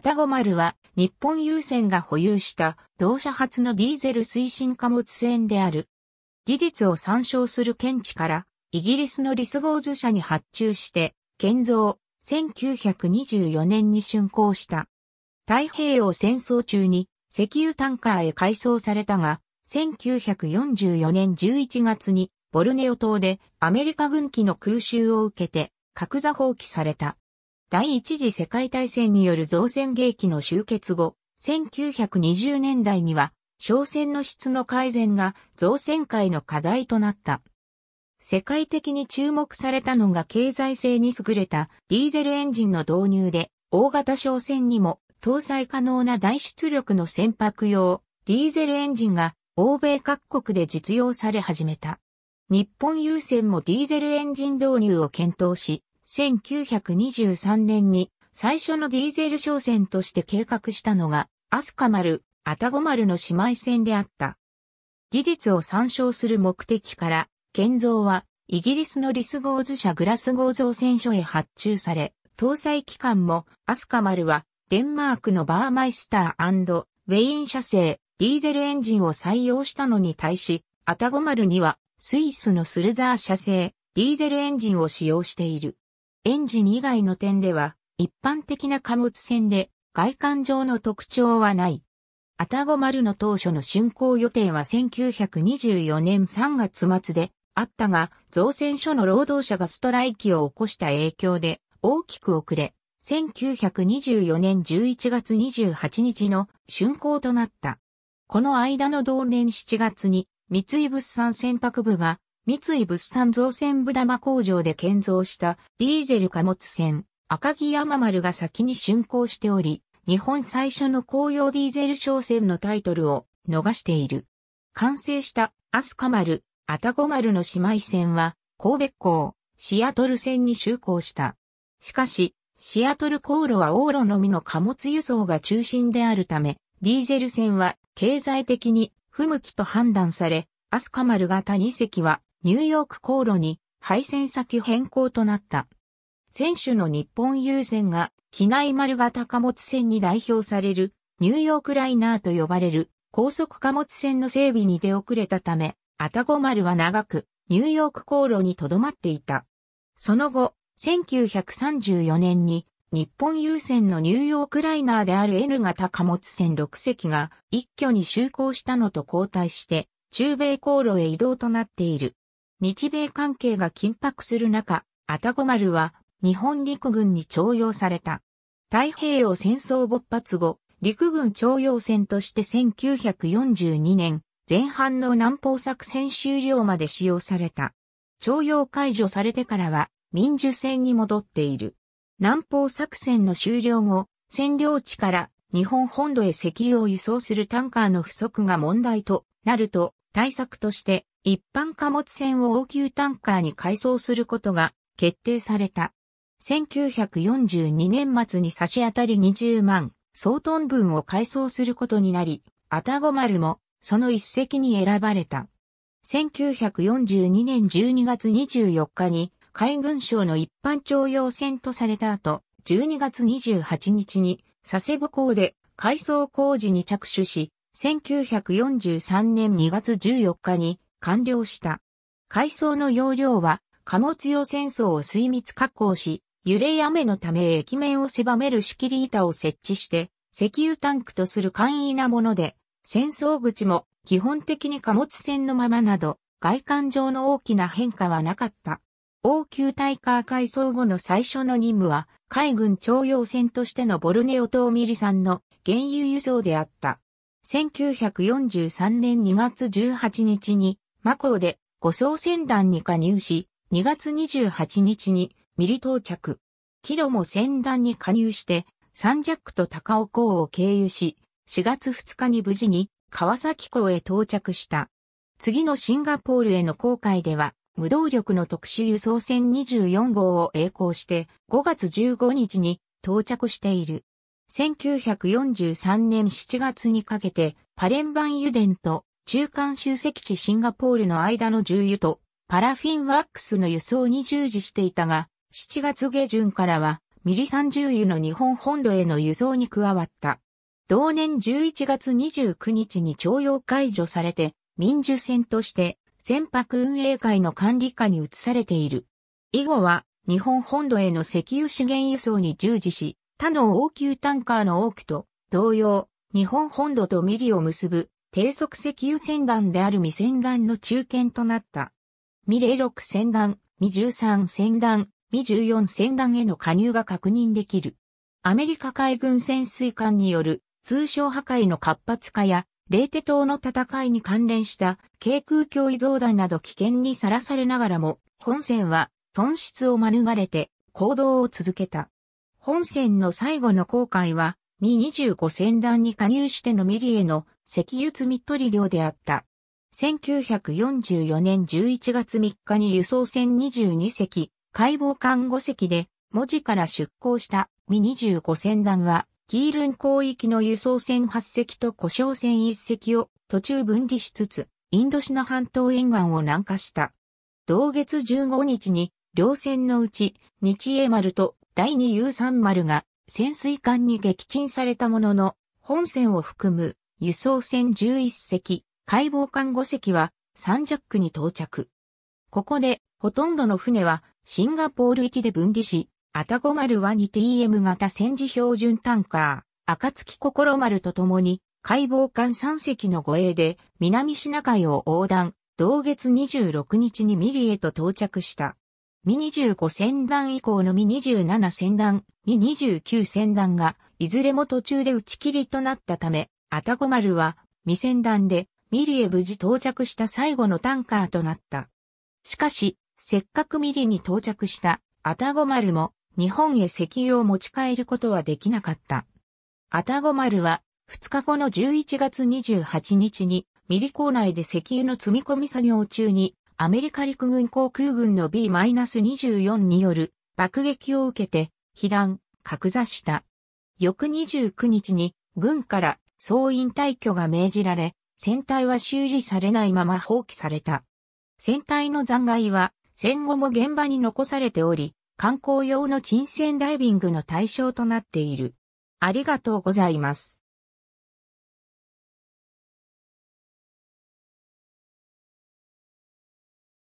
タゴマ丸は日本郵船が保有した同社発のディーゼル推進貨物船である。技術を参照する検知からイギリスのリスゴーズ社に発注して建造1924年に竣工した。太平洋戦争中に石油タンカーへ改装されたが、1944年11月にボルネオ島でアメリカ軍機の空襲を受けて格座放棄された。第一次世界大戦による造船劇の終結後、1920年代には、商船の質の改善が造船界の課題となった。世界的に注目されたのが経済性に優れたディーゼルエンジンの導入で、大型商船にも搭載可能な大出力の船舶用ディーゼルエンジンが欧米各国で実用され始めた。日本優船もディーゼルエンジン導入を検討し、1923年に最初のディーゼル商船として計画したのが、アスカ丸、アタゴ丸の姉妹船であった。技術を参照する目的から、建造はイギリスのリスゴーズ社グラスゴー造船所へ発注され、搭載機関もアスカ丸はデンマークのバーマイスターウェイン社製ディーゼルエンジンを採用したのに対し、アタゴ丸にはスイスのスルザー社製ディーゼルエンジンを使用している。エンジン以外の点では、一般的な貨物船で外観上の特徴はない。アタゴ丸の当初の竣工予定は1924年3月末であったが、造船所の労働者がストライキを起こした影響で大きく遅れ、1924年11月28日の竣工となった。この間の同年7月に三井物産船舶部が三井物産造船部玉工場で建造したディーゼル貨物船赤城山丸が先に竣工しており、日本最初の紅葉ディーゼル商船のタイトルを逃している。完成したアスカ丸、アタゴ丸の姉妹船は神戸港、シアトル船に就航した。しかし、シアトル航路は往路のみの貨物輸送が中心であるため、ディーゼル船は経済的に不向きと判断され、アスカ丸型2隻はニューヨーク航路に配線先変更となった。選手の日本優先が機内丸型貨物船に代表されるニューヨークライナーと呼ばれる高速貨物船の整備に出遅れたため、アタゴ丸は長くニューヨーク航路に留まっていた。その後、1934年に日本郵船のニューヨークライナーである N 型貨物船6隻が一挙に就航したのと交代して中米航路へ移動となっている。日米関係が緊迫する中、愛宕丸は日本陸軍に徴用された。太平洋戦争勃発後、陸軍徴用船として1942年前半の南方作戦終了まで使用された。徴用解除されてからは民主船に戻っている。南方作戦の終了後、占領地から日本本土へ石油を輸送するタンカーの不足が問題となると対策として一般貨物船を応急タンカーに改装することが決定された。1942年末に差し当たり20万総トン分を改装することになり、アタゴ丸もその一隻に選ばれた。1942年12月24日に海軍省の一般徴用船とされた後、12月28日に佐世保港で改装工事に着手し、1943年2月14日に完了した。海藻の容量は貨物用戦争を水密加工し、揺れや雨のため液面を狭める仕切り板を設置して、石油タンクとする簡易なもので、戦争口も基本的に貨物船のままなど、外観上の大きな変化はなかった。応急対艦改装後の最初の任務は、海軍徴用船としてのボルネオ島ミリ産の原油輸送であった。1943年2月18日にマコオで護送船団に加入し、2月28日にミリ到着。キロも船団に加入して、サンジャックと高尾港を経由し、4月2日に無事に川崎港へ到着した。次のシンガポールへの航海では、無動力の特殊輸送船24号を栄光して5月15日に到着している。1943年7月にかけてパレンバン油田と中間集積地シンガポールの間の重油とパラフィンワックスの輸送に従事していたが、7月下旬からはミリ産重油の日本本土への輸送に加わった。同年11月29日に徴用解除されて、民需船として船舶運営会の管理下に移されている。以後は日本本土への石油資源輸送に従事し、他の応急タンカーの多くと同様、日本本土とミリを結ぶ低速石油船団である未船団の中堅となった。未06船団、未13船団、未14船団への加入が確認できる。アメリカ海軍潜水艦による通商破壊の活発化や、レーテ島の戦いに関連した軽空脅威増弾など危険にさらされながらも、本船は損失を免れて行動を続けた。本船の最後の航海は、ミ25船団に加入してのミリへの石油積み取り量であった。1944年11月3日に輸送船22隻、解剖艦5隻で、文字から出港したミ25船団は、キールン広域の輸送船8隻と故障船1隻を途中分離しつつ、インドシナ半島沿岸を南下した。同月15日に、両船のうち、日英丸と第2 U3 丸が潜水艦に撃沈されたものの、本船を含む輸送船11隻、解剖艦5隻はサンジャックに到着。ここで、ほとんどの船はシンガポール行きで分離し、アタゴ丸は 2TM 型戦時標準タンカー、暁心丸と共に、解剖艦3隻の護衛で南シナ海を横断、同月26日にミリへと到着した。ミ25船団以降のミ27船団、ミ29船団が、いずれも途中で打ち切りとなったため、アゴマ丸は未戦団でミリへ無事到着した最後のタンカーとなった。しかし、せっかくミリに到着したアゴマ丸も日本へ石油を持ち帰ることはできなかった。アゴマ丸は2日後の11月28日にミリ港内で石油の積み込み作業中にアメリカ陸軍航空軍の B-24 による爆撃を受けて被弾、格座した。翌29日に軍から総員退去が命じられ、船体は修理されないまま放棄された。船体の残骸は戦後も現場に残されており、観光用の沈船ダイビングの対象となっている。ありがとうございます。